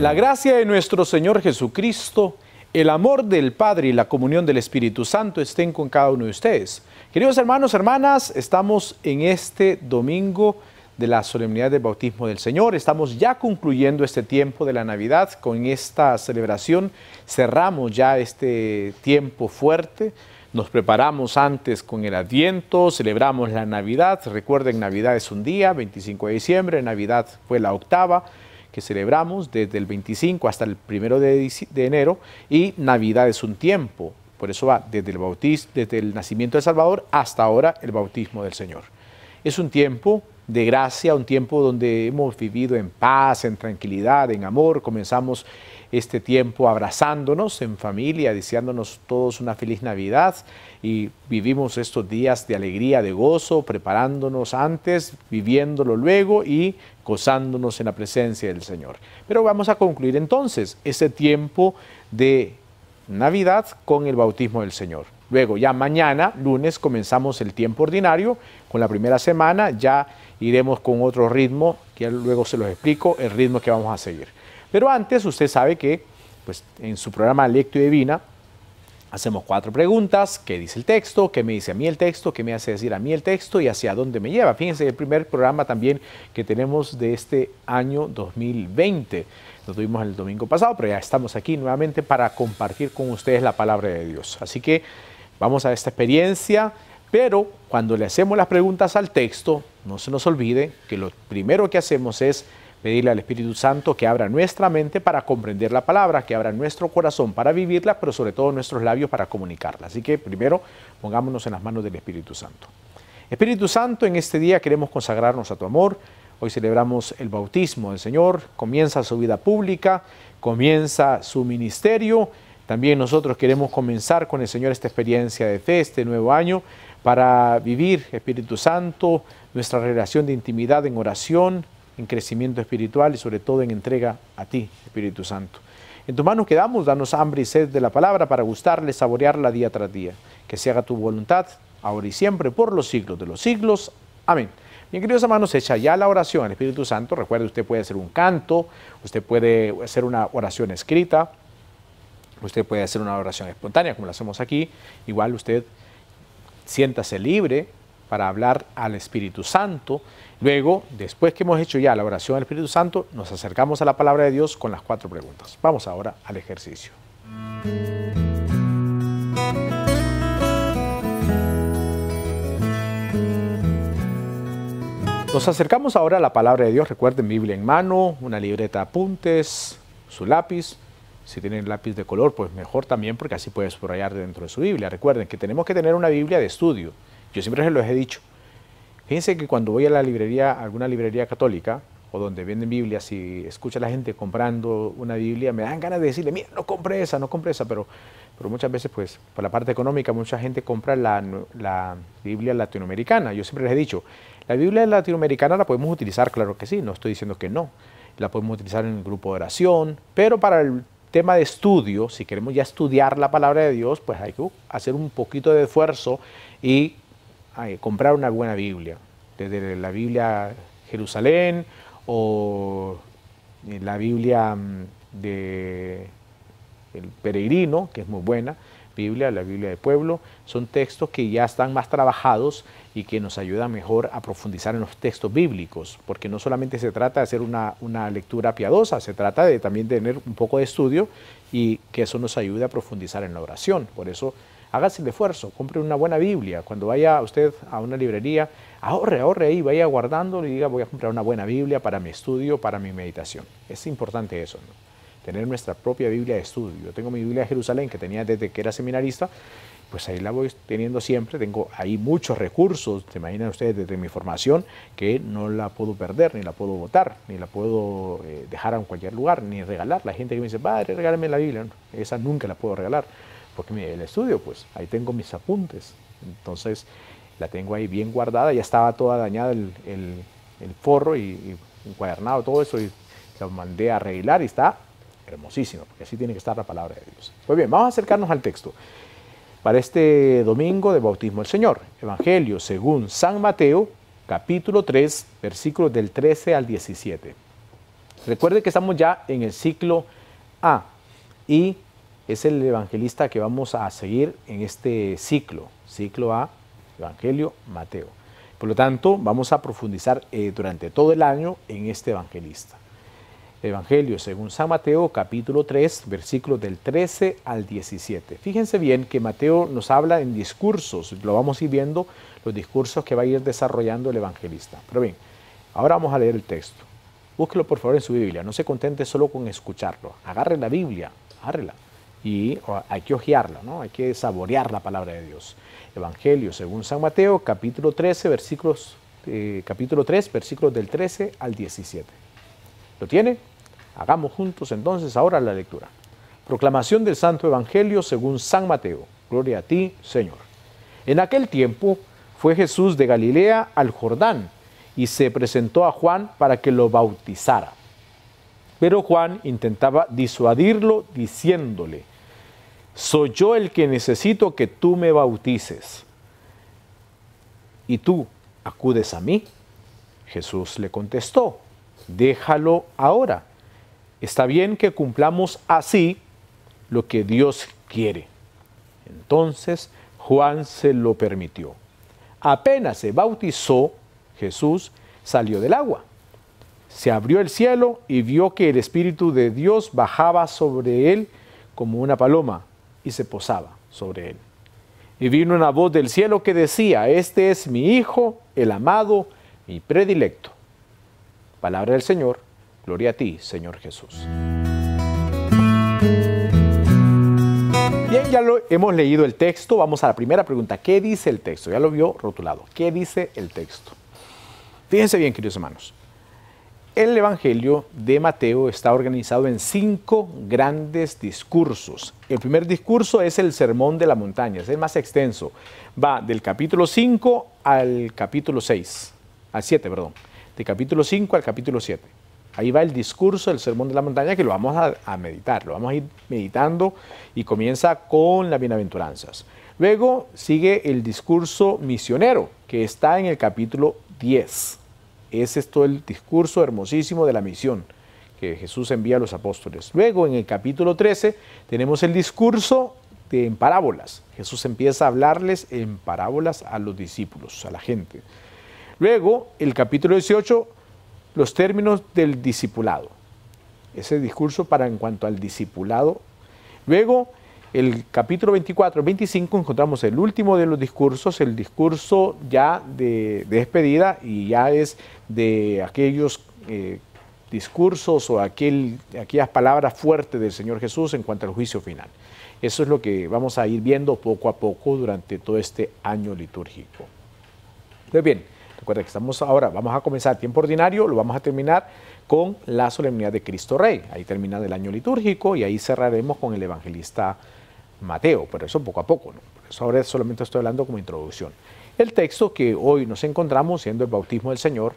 La gracia de nuestro Señor Jesucristo, el amor del Padre y la comunión del Espíritu Santo estén con cada uno de ustedes. Queridos hermanos, hermanas, estamos en este domingo de la solemnidad del bautismo del Señor. Estamos ya concluyendo este tiempo de la Navidad con esta celebración. Cerramos ya este tiempo fuerte nos preparamos antes con el Adviento, celebramos la Navidad. Recuerden, Navidad es un día, 25 de diciembre, Navidad fue la octava que celebramos desde el 25 hasta el 1 de, enero y Navidad es un tiempo, por eso va desde el, bautismo, desde el nacimiento del de Salvador hasta ahora el bautismo del Señor. Es un tiempo de gracia, un tiempo donde hemos vivido en paz, en tranquilidad, en amor. Comenzamos este tiempo abrazándonos en familia, deseándonos todos una feliz Navidad y vivimos estos días de alegría, de gozo, preparándonos antes, viviéndolo luego y gozándonos en la presencia del Señor. Pero vamos a concluir entonces ese tiempo de Navidad con el bautismo del Señor. Luego ya mañana, lunes, comenzamos el tiempo ordinario con la primera semana, ya iremos con otro ritmo, que luego se los explico, el ritmo que vamos a seguir. Pero antes, usted sabe que pues, en su programa Lecto y Divina hacemos cuatro preguntas, qué dice el texto, qué me dice a mí el texto, qué me hace decir a mí el texto y hacia dónde me lleva. Fíjense, el primer programa también que tenemos de este año 2020. Lo tuvimos el domingo pasado, pero ya estamos aquí nuevamente para compartir con ustedes la palabra de Dios. Así que vamos a esta experiencia pero cuando le hacemos las preguntas al texto, no se nos olvide que lo primero que hacemos es pedirle al Espíritu Santo que abra nuestra mente para comprender la palabra, que abra nuestro corazón para vivirla, pero sobre todo nuestros labios para comunicarla. Así que primero pongámonos en las manos del Espíritu Santo. Espíritu Santo, en este día queremos consagrarnos a tu amor. Hoy celebramos el bautismo del Señor, comienza su vida pública, comienza su ministerio. También nosotros queremos comenzar con el Señor esta experiencia de fe, este nuevo año, para vivir, Espíritu Santo, nuestra relación de intimidad en oración, en crecimiento espiritual y sobre todo en entrega a ti, Espíritu Santo. En tus manos quedamos, danos hambre y sed de la palabra para gustarle, saborearla día tras día. Que se haga tu voluntad, ahora y siempre, por los siglos de los siglos. Amén. Bien, queridos hermanos, echa ya la oración al Espíritu Santo. Recuerde, usted puede hacer un canto, usted puede hacer una oración escrita, usted puede hacer una oración espontánea, como la hacemos aquí. Igual usted siéntase libre para hablar al Espíritu Santo. Luego, después que hemos hecho ya la oración al Espíritu Santo, nos acercamos a la palabra de Dios con las cuatro preguntas. Vamos ahora al ejercicio. Nos acercamos ahora a la palabra de Dios. Recuerden, Biblia en mano, una libreta de apuntes, su lápiz si tienen lápiz de color, pues mejor también porque así puede subrayar dentro de su Biblia. Recuerden que tenemos que tener una Biblia de estudio. Yo siempre les he dicho. Fíjense que cuando voy a la librería, a alguna librería católica, o donde venden Biblias y escucha a la gente comprando una Biblia, me dan ganas de decirle, mira, no compre esa, no compre esa, pero, pero muchas veces, pues, por la parte económica, mucha gente compra la, la Biblia latinoamericana. Yo siempre les he dicho, la Biblia latinoamericana la podemos utilizar, claro que sí, no estoy diciendo que no. La podemos utilizar en el grupo de oración, pero para el tema de estudio, si queremos ya estudiar la palabra de Dios, pues hay que hacer un poquito de esfuerzo y comprar una buena Biblia, desde la Biblia Jerusalén o la Biblia mm, de peregrino, que es muy buena, Biblia, la Biblia del Pueblo, son textos que ya están más trabajados y que nos ayudan mejor a profundizar en los textos bíblicos, porque no solamente se trata de hacer una, lectura piadosa, se trata de también tener un poco de estudio y que eso nos ayude a profundizar en la oración. Por eso hágase el esfuerzo, compre una buena Biblia. Cuando vaya usted a una librería, ahorre, ahorre ahí, vaya guardando y diga voy a comprar una buena Biblia para mi estudio, para mi meditación. Es importante eso. ¿no? tener nuestra propia Biblia de estudio. Yo tengo mi Biblia de Jerusalén que tenía desde que era seminarista, pues ahí la voy teniendo siempre, tengo ahí muchos recursos, se imaginan ustedes desde mi formación, que no la puedo perder, ni la puedo votar, ni la puedo eh, dejar en cualquier lugar, ni regalar. La gente que me dice, padre, regálame la Biblia, esa nunca la puedo regalar, porque el estudio, pues ahí tengo mis apuntes. Entonces la tengo ahí bien guardada, ya estaba toda dañada el, forro y, y encuadernado, todo eso, y la mandé a arreglar y está Hermosísimo, porque así tiene que estar la palabra de Dios. Muy pues bien, vamos a acercarnos al texto. Para este domingo de bautismo del Señor, Evangelio según San Mateo, capítulo 3, versículos del 13 al 17. Recuerde que estamos ya en el ciclo A y es el evangelista que vamos a seguir en este ciclo, ciclo A, Evangelio Mateo. Por lo tanto, vamos a profundizar eh, durante todo el año en este evangelista. Evangelio según San Mateo capítulo 3 versículos del 13 al 17. Fíjense bien que Mateo nos habla en discursos, lo vamos a ir viendo, los discursos que va a ir desarrollando el evangelista. Pero bien, ahora vamos a leer el texto. Búsquelo por favor en su Biblia, no se contente solo con escucharlo, agarre la Biblia, agárrela y hay que hojearla, ¿no? hay que saborear la palabra de Dios. Evangelio según San Mateo capítulo 13 versículos, eh, capítulo 3 versículos del 13 al 17. ¿Lo tiene? Hagamos juntos entonces ahora la lectura. Proclamación del Santo Evangelio según San Mateo. Gloria a ti, Señor. En aquel tiempo fue Jesús de Galilea al Jordán y se presentó a Juan para que lo bautizara. Pero Juan intentaba disuadirlo diciéndole, soy yo el que necesito que tú me bautices. ¿Y tú acudes a mí? Jesús le contestó, déjalo ahora, Está bien que cumplamos así lo que Dios quiere. Entonces Juan se lo permitió. Apenas se bautizó, Jesús salió del agua. Se abrió el cielo y vio que el Espíritu de Dios bajaba sobre él como una paloma y se posaba sobre él. Y vino una voz del cielo que decía, este es mi Hijo, el amado, mi predilecto. Palabra del Señor. Gloria a ti, Señor Jesús. Bien, ya lo hemos leído el texto. Vamos a la primera pregunta. ¿Qué dice el texto? Ya lo vio rotulado. ¿Qué dice el texto? Fíjense bien, queridos hermanos. El Evangelio de Mateo está organizado en cinco grandes discursos. El primer discurso es el Sermón de la Montaña, es el más extenso. Va del capítulo 5 al capítulo 6, al 7, perdón. De capítulo 5 al capítulo 7. Ahí va el discurso del Sermón de la Montaña que lo vamos a, meditar, lo vamos a ir meditando y comienza con las bienaventuranzas. Luego sigue el discurso misionero que está en el capítulo 10. Ese es todo el discurso hermosísimo de la misión que Jesús envía a los apóstoles. Luego en el capítulo 13 tenemos el discurso de, en parábolas. Jesús empieza a hablarles en parábolas a los discípulos, a la gente. Luego el capítulo 18 los términos del discipulado. Ese discurso para en cuanto al discipulado. Luego, el capítulo 24, 25, encontramos el último de los discursos, el discurso ya de, despedida y ya es de aquellos eh, discursos o aquellas palabras fuertes del Señor Jesús en cuanto al juicio final. Eso es lo que vamos a ir viendo poco a poco durante todo este año litúrgico. Muy bien. Recuerda que estamos ahora, vamos a comenzar tiempo ordinario, lo vamos a terminar con la solemnidad de Cristo Rey. Ahí termina el año litúrgico y ahí cerraremos con el evangelista Mateo, pero eso poco a poco, ¿no? Por eso ahora solamente estoy hablando como introducción. El texto que hoy nos encontramos, siendo el bautismo del Señor,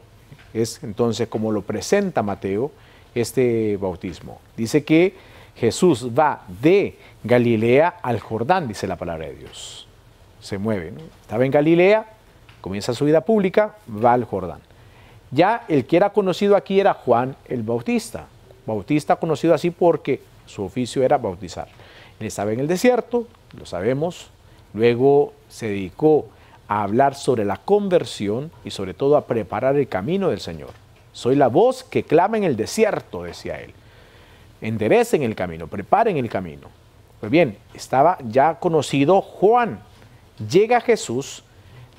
es entonces como lo presenta Mateo, este bautismo. Dice que Jesús va de Galilea al Jordán, dice la palabra de Dios. Se mueve. ¿no? Estaba en Galilea, Comienza su vida pública, va al Jordán. Ya el que era conocido aquí era Juan el Bautista. Bautista conocido así porque su oficio era bautizar. Él estaba en el desierto, lo sabemos. Luego se dedicó a hablar sobre la conversión y sobre todo a preparar el camino del Señor. Soy la voz que clama en el desierto, decía él. Enderecen el camino, preparen el camino. Pues bien, estaba ya conocido Juan. Llega Jesús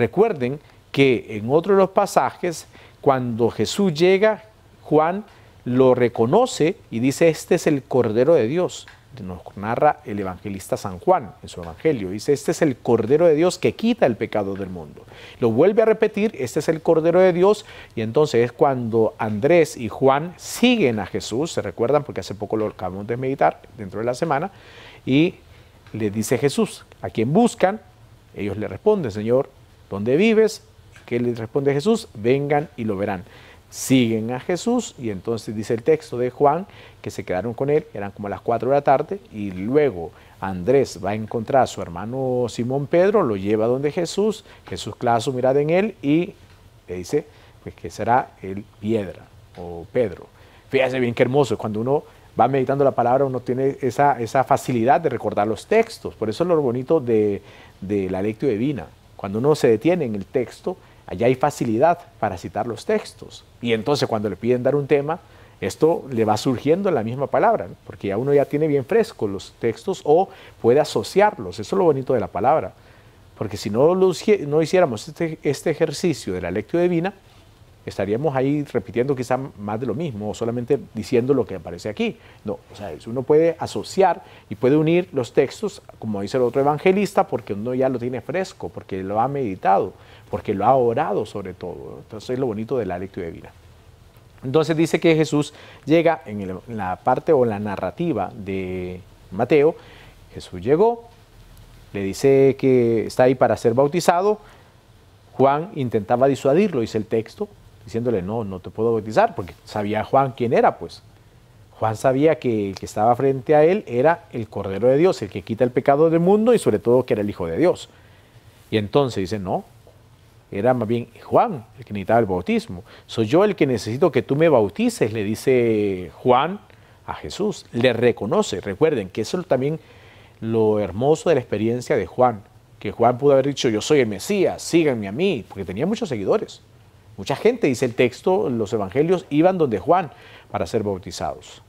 Recuerden que en otro de los pasajes, cuando Jesús llega, Juan lo reconoce y dice, este es el Cordero de Dios. Nos narra el evangelista San Juan en su evangelio. Dice, este es el Cordero de Dios que quita el pecado del mundo. Lo vuelve a repetir, este es el Cordero de Dios. Y entonces es cuando Andrés y Juan siguen a Jesús, se recuerdan porque hace poco lo acabamos de meditar dentro de la semana, y le dice Jesús, a quien buscan, ellos le responden, Señor, ¿Dónde vives? ¿Qué les responde Jesús? Vengan y lo verán. Siguen a Jesús y entonces dice el texto de Juan que se quedaron con él, eran como las 4 de la tarde y luego Andrés va a encontrar a su hermano Simón Pedro, lo lleva donde Jesús, Jesús clava su mirada en él y le dice pues, que será el piedra o Pedro. Fíjense bien qué hermoso, cuando uno va meditando la palabra, uno tiene esa, facilidad de recordar los textos. Por eso es lo bonito de, de la lectura divina. Cuando uno se detiene en el texto, allá hay facilidad para citar los textos. Y entonces cuando le piden dar un tema, esto le va surgiendo en la misma palabra, porque ya uno ya tiene bien frescos los textos o puede asociarlos. Eso es lo bonito de la palabra. Porque si no, no hiciéramos este, este ejercicio de la lectio divina, estaríamos ahí repitiendo quizá más de lo mismo o solamente diciendo lo que aparece aquí. No, o sea, uno puede asociar y puede unir los textos, como dice el otro evangelista, porque uno ya lo tiene fresco, porque lo ha meditado, porque lo ha orado sobre todo. Entonces es lo bonito de la lectura divina. Entonces dice que Jesús llega en, la parte o la narrativa de Mateo, Jesús llegó, le dice que está ahí para ser bautizado, Juan intentaba disuadirlo, dice el texto, diciéndole, no, no te puedo bautizar, porque sabía Juan quién era, pues. Juan sabía que el que estaba frente a él era el Cordero de Dios, el que quita el pecado del mundo y sobre todo que era el Hijo de Dios. Y entonces dice, no, era más bien Juan el que necesitaba el bautismo. Soy yo el que necesito que tú me bautices, le dice Juan a Jesús. Le reconoce, recuerden que eso también lo hermoso de la experiencia de Juan, que Juan pudo haber dicho, yo soy el Mesías, síganme a mí, porque tenía muchos seguidores. Mucha gente, dice el texto, los evangelios iban donde Juan para ser bautizados.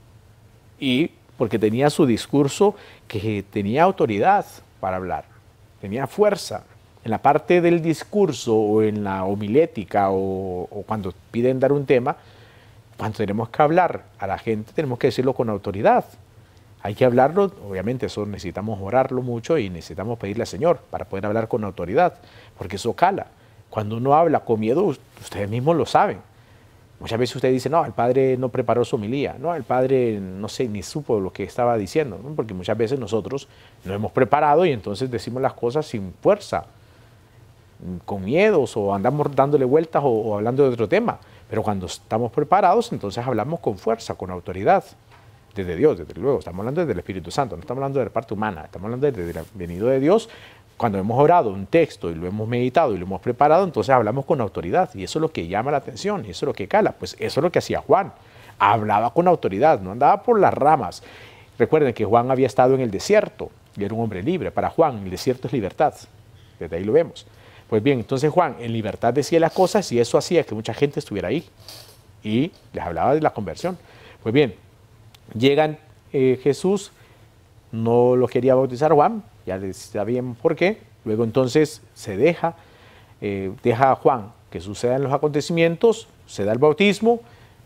Y porque tenía su discurso que tenía autoridad para hablar, tenía fuerza. En la parte del discurso o en la homilética o, cuando piden dar un tema, cuando tenemos que hablar a la gente tenemos que decirlo con autoridad. Hay que hablarlo, obviamente eso necesitamos orarlo mucho y necesitamos pedirle al Señor para poder hablar con autoridad, porque eso cala. Cuando uno habla con miedo, ustedes mismos lo saben. Muchas veces usted dice, no, el padre no preparó su homilía, no, el padre no sé, ni supo lo que estaba diciendo, porque muchas veces nosotros no hemos preparado y entonces decimos las cosas sin fuerza, con miedos o andamos dándole vueltas o hablando de otro tema. Pero cuando estamos preparados, entonces hablamos con fuerza, con autoridad, desde Dios, desde luego. Estamos hablando desde el Espíritu Santo, no estamos hablando de la parte humana, estamos hablando desde el venido de Dios cuando hemos orado un texto y lo hemos meditado y lo hemos preparado, entonces hablamos con autoridad y eso es lo que llama la atención, y eso es lo que cala, pues eso es lo que hacía Juan, hablaba con autoridad, no andaba por las ramas. Recuerden que Juan había estado en el desierto y era un hombre libre, para Juan el desierto es libertad, desde ahí lo vemos. Pues bien, entonces Juan en libertad decía las cosas y eso hacía que mucha gente estuviera ahí y les hablaba de la conversión. Pues bien, llegan eh, Jesús, no lo quería bautizar Juan, ya está bien por qué. Luego entonces se deja, eh, deja a Juan que sucedan los acontecimientos, se da el bautismo,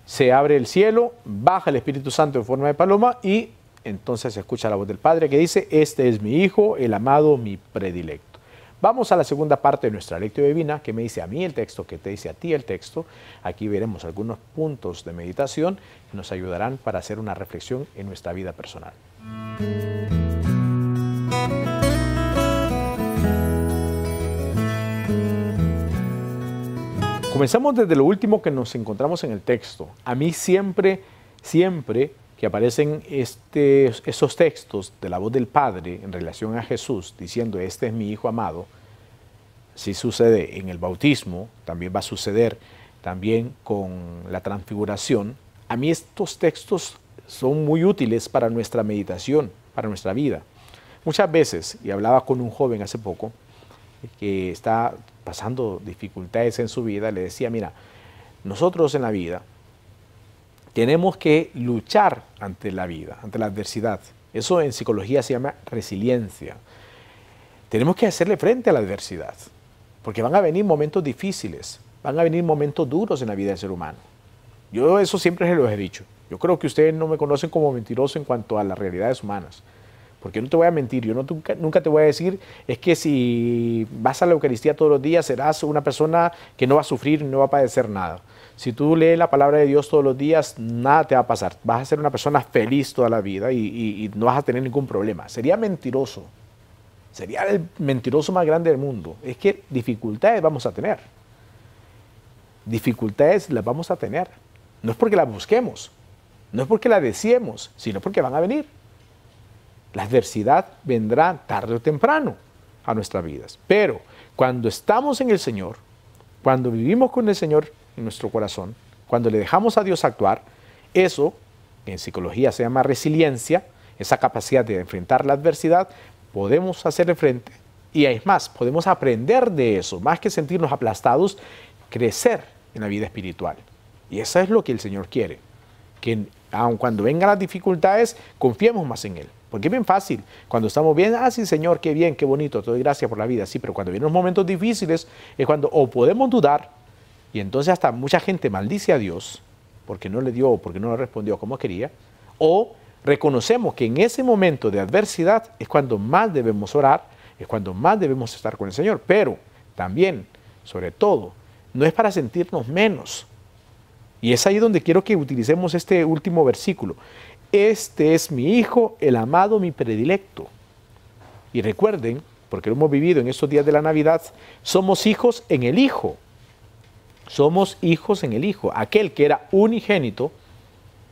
se abre el cielo, baja el Espíritu Santo en forma de paloma y entonces se escucha la voz del Padre que dice, este es mi Hijo, el amado, mi predilecto. Vamos a la segunda parte de nuestra lectura divina, que me dice a mí el texto, que te dice a ti el texto. Aquí veremos algunos puntos de meditación que nos ayudarán para hacer una reflexión en nuestra vida personal. Comenzamos desde lo último que nos encontramos en el texto. A mí siempre, siempre que aparecen este, esos textos de la voz del Padre en relación a Jesús, diciendo, este es mi Hijo amado, si sucede en el bautismo, también va a suceder también con la transfiguración, a mí estos textos son muy útiles para nuestra meditación, para nuestra vida. Muchas veces, y hablaba con un joven hace poco, que está pasando dificultades en su vida, le decía, mira, nosotros en la vida tenemos que luchar ante la vida, ante la adversidad. Eso en psicología se llama resiliencia. Tenemos que hacerle frente a la adversidad, porque van a venir momentos difíciles, van a venir momentos duros en la vida del ser humano. Yo eso siempre se los he dicho. Yo creo que ustedes no me conocen como mentiroso en cuanto a las realidades humanas. Porque no te voy a mentir, yo nunca, te voy a decir, es que si vas a la Eucaristía todos los días serás una persona que no va a sufrir, no va a padecer nada. Si tú lees la palabra de Dios todos los días, nada te va a pasar. Vas a ser una persona feliz toda la vida y, y no vas a tener ningún problema. Sería mentiroso. Sería el mentiroso más grande del mundo. Es que dificultades vamos a tener. Dificultades las vamos a tener. No es porque las busquemos, no es porque las deseemos, sino porque van a venir. La adversidad vendrá tarde o temprano a nuestras vidas. Pero cuando estamos en el Señor, cuando vivimos con el Señor en nuestro corazón, cuando le dejamos a Dios actuar, eso, en psicología se llama resiliencia, esa capacidad de enfrentar la adversidad, podemos hacerle frente. Y es más, podemos aprender de eso, más que sentirnos aplastados, crecer en la vida espiritual. Y eso es lo que el Señor quiere, que aun cuando vengan las dificultades, confiemos más en Él. Porque es bien fácil. Cuando estamos bien, ah, sí, Señor, qué bien, qué bonito, te doy gracias por la vida. Sí, pero cuando vienen los momentos difíciles es cuando o podemos dudar, y entonces hasta mucha gente maldice a Dios porque no le dio o porque no le respondió como quería, o reconocemos que en ese momento de adversidad es cuando más debemos orar, es cuando más debemos estar con el Señor. Pero también, sobre todo, no es para sentirnos menos. Y es ahí donde quiero que utilicemos este último versículo este es mi hijo, el amado, mi predilecto. Y recuerden, porque lo hemos vivido en estos días de la Navidad, somos hijos en el Hijo. Somos hijos en el Hijo. Aquel que era unigénito,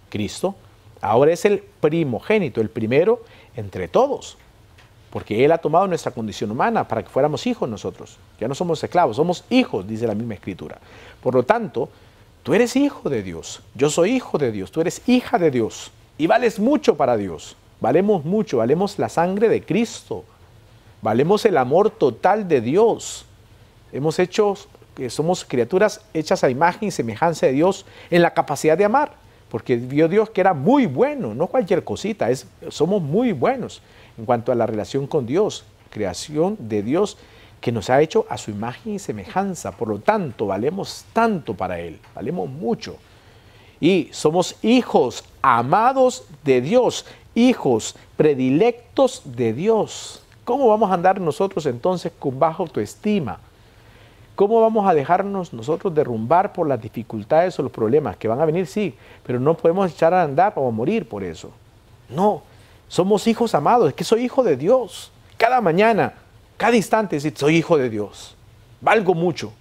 Cristo, ahora es el primogénito, el primero entre todos. Porque Él ha tomado nuestra condición humana para que fuéramos hijos nosotros. Ya no somos esclavos, somos hijos, dice la misma Escritura. Por lo tanto, tú eres hijo de Dios. Yo soy hijo de Dios. Tú eres hija de Dios. Y vales mucho para Dios, valemos mucho, valemos la sangre de Cristo, valemos el amor total de Dios. Hemos hecho que eh, somos criaturas hechas a imagen y semejanza de Dios en la capacidad de amar, porque vio Dios que era muy bueno, no cualquier cosita, es, somos muy buenos en cuanto a la relación con Dios, creación de Dios que nos ha hecho a su imagen y semejanza, por lo tanto valemos tanto para Él, valemos mucho. Y somos hijos amados de Dios, hijos predilectos de Dios. ¿Cómo vamos a andar nosotros entonces con baja autoestima? ¿Cómo vamos a dejarnos nosotros derrumbar por las dificultades o los problemas que van a venir? Sí, pero no podemos echar a andar o morir por eso. No, somos hijos amados, es que soy hijo de Dios. Cada mañana, cada instante, soy hijo de Dios. Valgo mucho.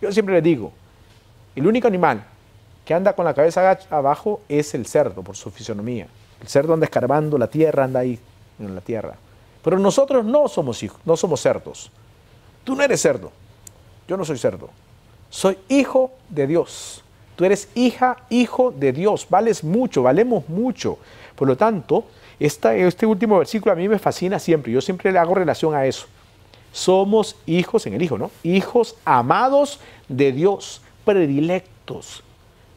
Yo siempre le digo, el único animal que anda con la cabeza abajo es el cerdo, por su fisonomía. El cerdo anda escarbando la tierra, anda ahí en la tierra. Pero nosotros no somos hijos, no somos cerdos. Tú no eres cerdo. Yo no soy cerdo. Soy hijo de Dios. Tú eres hija, hijo de Dios. Vales mucho, valemos mucho. Por lo tanto, este último versículo a mí me fascina siempre. Yo siempre le hago relación a eso. Somos hijos en el Hijo, ¿no? Hijos amados de Dios, predilectos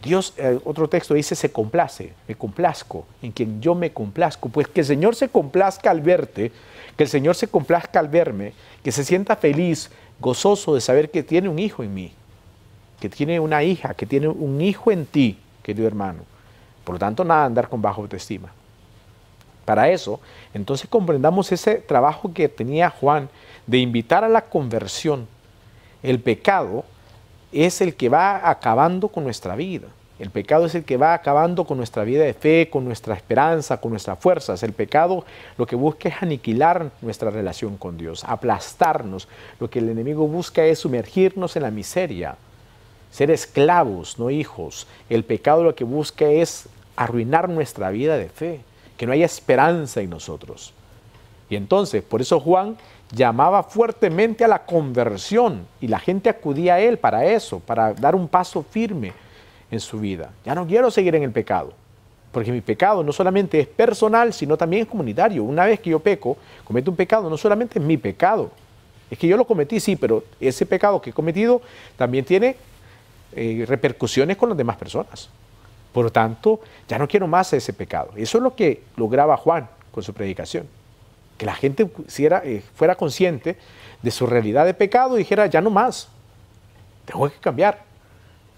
Dios, eh, otro texto dice, se complace, me complazco, en quien yo me complazco. Pues que el Señor se complazca al verte, que el Señor se complazca al verme, que se sienta feliz, gozoso de saber que tiene un hijo en mí, que tiene una hija, que tiene un hijo en ti, querido hermano. Por lo tanto, nada andar con bajo autoestima. Para eso, entonces comprendamos ese trabajo que tenía Juan de invitar a la conversión. El pecado es el que va acabando con nuestra vida. El pecado es el que va acabando con nuestra vida de fe, con nuestra esperanza, con nuestras fuerzas. El pecado lo que busca es aniquilar nuestra relación con Dios, aplastarnos. Lo que el enemigo busca es sumergirnos en la miseria, ser esclavos, no hijos. El pecado lo que busca es arruinar nuestra vida de fe, que no haya esperanza en nosotros. Y entonces, por eso Juan llamaba fuertemente a la conversión y la gente acudía a él para eso, para dar un paso firme en su vida. Ya no quiero seguir en el pecado, porque mi pecado no solamente es personal, sino también es comunitario. Una vez que yo peco, cometo un pecado, no solamente es mi pecado, es que yo lo cometí, sí, pero ese pecado que he cometido también tiene eh, repercusiones con las demás personas. Por lo tanto, ya no quiero más ese pecado. Eso es lo que lograba Juan con su predicación que la gente eh, fuera, consciente de su realidad de pecado y dijera, ya no más, tengo que cambiar,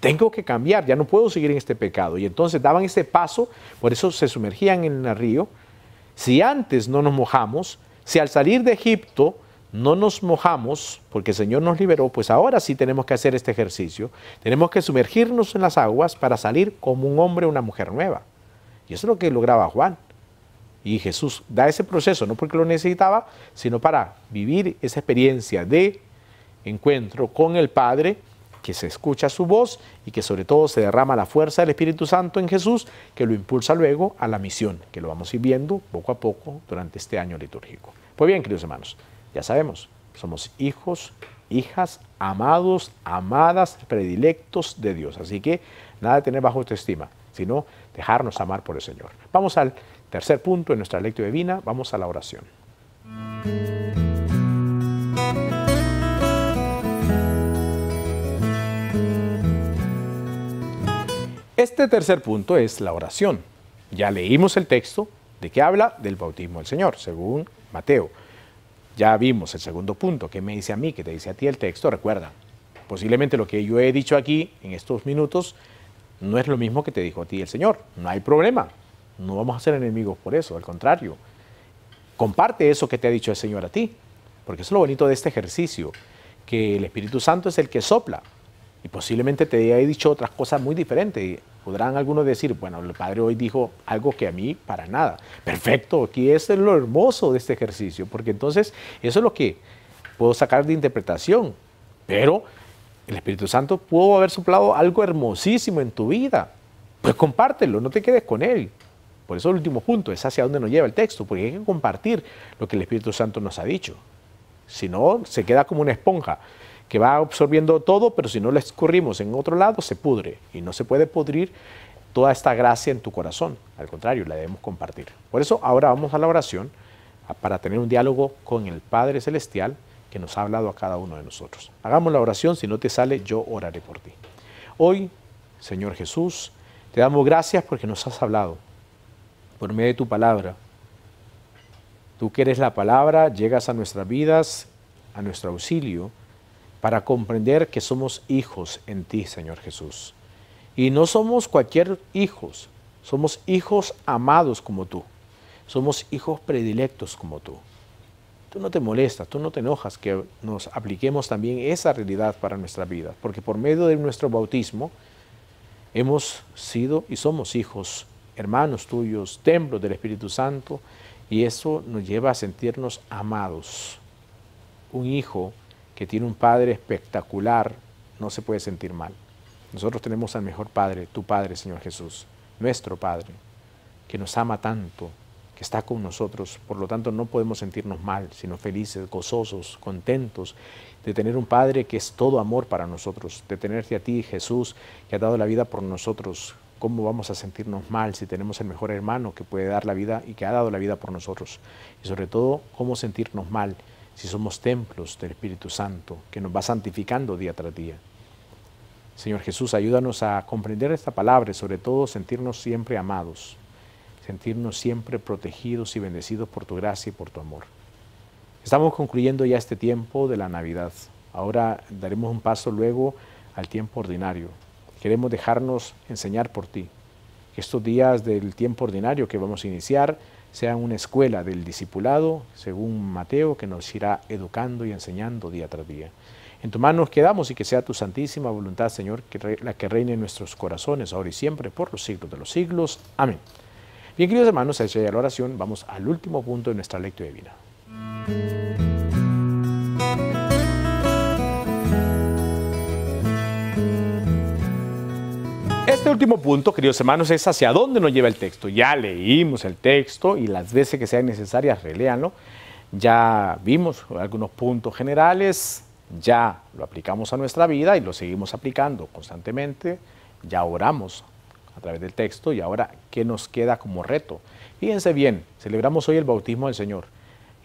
tengo que cambiar, ya no puedo seguir en este pecado. Y entonces daban ese paso, por eso se sumergían en el río. Si antes no nos mojamos, si al salir de Egipto no nos mojamos, porque el Señor nos liberó, pues ahora sí tenemos que hacer este ejercicio. Tenemos que sumergirnos en las aguas para salir como un hombre o una mujer nueva. Y eso es lo que lograba Juan. Y Jesús da ese proceso, no porque lo necesitaba, sino para vivir esa experiencia de encuentro con el Padre, que se escucha su voz y que sobre todo se derrama la fuerza del Espíritu Santo en Jesús, que lo impulsa luego a la misión, que lo vamos a ir viendo poco a poco durante este año litúrgico. Pues bien, queridos hermanos, ya sabemos, somos hijos, hijas, amados, amadas, predilectos de Dios. Así que nada de tener bajo autoestima, sino dejarnos amar por el Señor. Vamos al Tercer punto, en nuestra lectura divina, vamos a la oración. Este tercer punto es la oración. Ya leímos el texto de que habla del bautismo del Señor, según Mateo. Ya vimos el segundo punto, que me dice a mí, que te dice a ti el texto. Recuerda, posiblemente lo que yo he dicho aquí en estos minutos no es lo mismo que te dijo a ti el Señor. No hay problema, no vamos a ser enemigos por eso, al contrario. Comparte eso que te ha dicho el Señor a ti, porque eso es lo bonito de este ejercicio, que el Espíritu Santo es el que sopla y posiblemente te haya dicho otras cosas muy diferentes. Podrán algunos decir, bueno, el Padre hoy dijo algo que a mí para nada. Perfecto, aquí es lo hermoso de este ejercicio, porque entonces eso es lo que puedo sacar de interpretación, pero el Espíritu Santo pudo haber soplado algo hermosísimo en tu vida. Pues compártelo, no te quedes con él. Por eso el último punto es hacia dónde nos lleva el texto, porque hay que compartir lo que el Espíritu Santo nos ha dicho. Si no, se queda como una esponja que va absorbiendo todo, pero si no la escurrimos en otro lado, se pudre y no se puede pudrir toda esta gracia en tu corazón. Al contrario, la debemos compartir. Por eso ahora vamos a la oración para tener un diálogo con el Padre Celestial que nos ha hablado a cada uno de nosotros. Hagamos la oración, si no te sale, yo oraré por ti. Hoy, Señor Jesús, te damos gracias porque nos has hablado, por medio de tu palabra. Tú que eres la palabra, llegas a nuestras vidas, a nuestro auxilio, para comprender que somos hijos en ti, Señor Jesús. Y no somos cualquier hijos, somos hijos amados como tú, somos hijos predilectos como tú. Tú no te molestas, tú no te enojas que nos apliquemos también esa realidad para nuestra vida, porque por medio de nuestro bautismo hemos sido y somos hijos hermanos tuyos, templos del Espíritu Santo, y eso nos lleva a sentirnos amados. Un hijo que tiene un padre espectacular no se puede sentir mal. Nosotros tenemos al mejor Padre, tu Padre, Señor Jesús, nuestro Padre, que nos ama tanto, que está con nosotros. Por lo tanto, no podemos sentirnos mal, sino felices, gozosos, contentos de tener un Padre que es todo amor para nosotros, de tenerte a ti, Jesús, que ha dado la vida por nosotros, ¿Cómo vamos a sentirnos mal si tenemos el mejor hermano que puede dar la vida y que ha dado la vida por nosotros? Y sobre todo, ¿cómo sentirnos mal si somos templos del Espíritu Santo que nos va santificando día tras día? Señor Jesús, ayúdanos a comprender esta palabra y sobre todo sentirnos siempre amados, sentirnos siempre protegidos y bendecidos por tu gracia y por tu amor. Estamos concluyendo ya este tiempo de la Navidad. Ahora daremos un paso luego al tiempo ordinario, Queremos dejarnos enseñar por ti. Que estos días del tiempo ordinario que vamos a iniciar sean una escuela del discipulado, según Mateo, que nos irá educando y enseñando día tras día. En tu mano nos quedamos y que sea tu santísima voluntad, Señor, la que reine en nuestros corazones, ahora y siempre, por los siglos de los siglos. Amén. Bien, queridos hermanos, esa ya la oración, vamos al último punto de nuestra lectura divina. este último punto, queridos hermanos, es hacia dónde nos lleva el texto. Ya leímos el texto y las veces que sean necesarias, releanlo. Ya vimos algunos puntos generales, ya lo aplicamos a nuestra vida y lo seguimos aplicando constantemente. Ya oramos a través del texto y ahora, ¿qué nos queda como reto? Fíjense bien, celebramos hoy el bautismo del Señor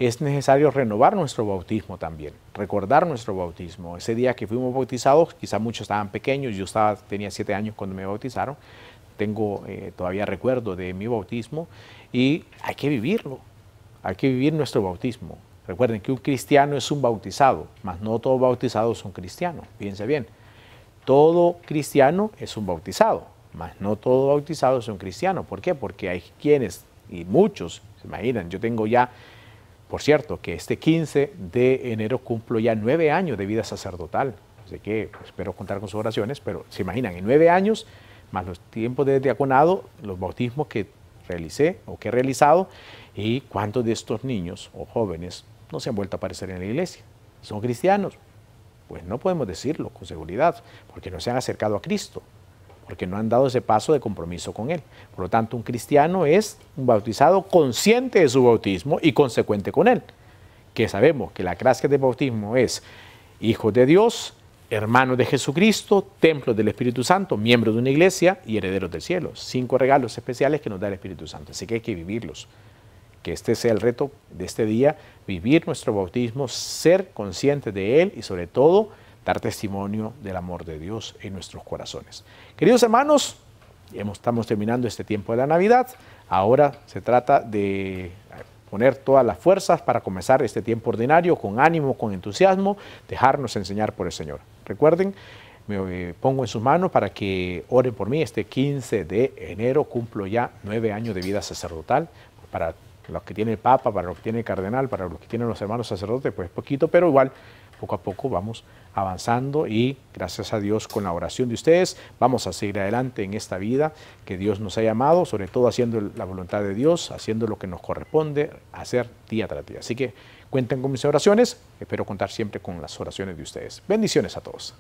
es necesario renovar nuestro bautismo también, recordar nuestro bautismo. Ese día que fuimos bautizados, quizá muchos estaban pequeños, yo estaba, tenía siete años cuando me bautizaron, tengo eh, todavía recuerdo de mi bautismo y hay que vivirlo, hay que vivir nuestro bautismo. Recuerden que un cristiano es un bautizado, mas no todos bautizados son cristianos, fíjense bien. Todo cristiano es un bautizado, mas no todos bautizados son cristianos. ¿Por qué? Porque hay quienes, y muchos, se imaginan, yo tengo ya por cierto, que este 15 de enero cumplo ya nueve años de vida sacerdotal. Así que pues, espero contar con sus oraciones, pero se imaginan, en nueve años, más los tiempos de diaconado, los bautismos que realicé o que he realizado, y cuántos de estos niños o jóvenes no se han vuelto a aparecer en la iglesia. ¿Son cristianos? Pues no podemos decirlo con seguridad, porque no se han acercado a Cristo porque no han dado ese paso de compromiso con Él. Por lo tanto, un cristiano es un bautizado consciente de su bautismo y consecuente con Él, que sabemos que la clase de bautismo es hijos de Dios, hermanos de Jesucristo, templo del Espíritu Santo, miembros de una iglesia y herederos del cielo. Cinco regalos especiales que nos da el Espíritu Santo, así que hay que vivirlos. Que este sea el reto de este día, vivir nuestro bautismo, ser conscientes de Él y sobre todo dar testimonio del amor de Dios en nuestros corazones. Queridos hermanos, estamos terminando este tiempo de la Navidad. Ahora se trata de poner todas las fuerzas para comenzar este tiempo ordinario con ánimo, con entusiasmo, dejarnos enseñar por el Señor. Recuerden, me eh, pongo en sus manos para que oren por mí. Este 15 de enero cumplo ya nueve años de vida sacerdotal. Para los que tiene el Papa, para los que tiene el Cardenal, para los que tienen los hermanos sacerdotes, pues poquito, pero igual poco a poco vamos avanzando y gracias a Dios con la oración de ustedes vamos a seguir adelante en esta vida que Dios nos ha llamado, sobre todo haciendo la voluntad de Dios, haciendo lo que nos corresponde hacer día tras día. Así que cuenten con mis oraciones, espero contar siempre con las oraciones de ustedes. Bendiciones a todos.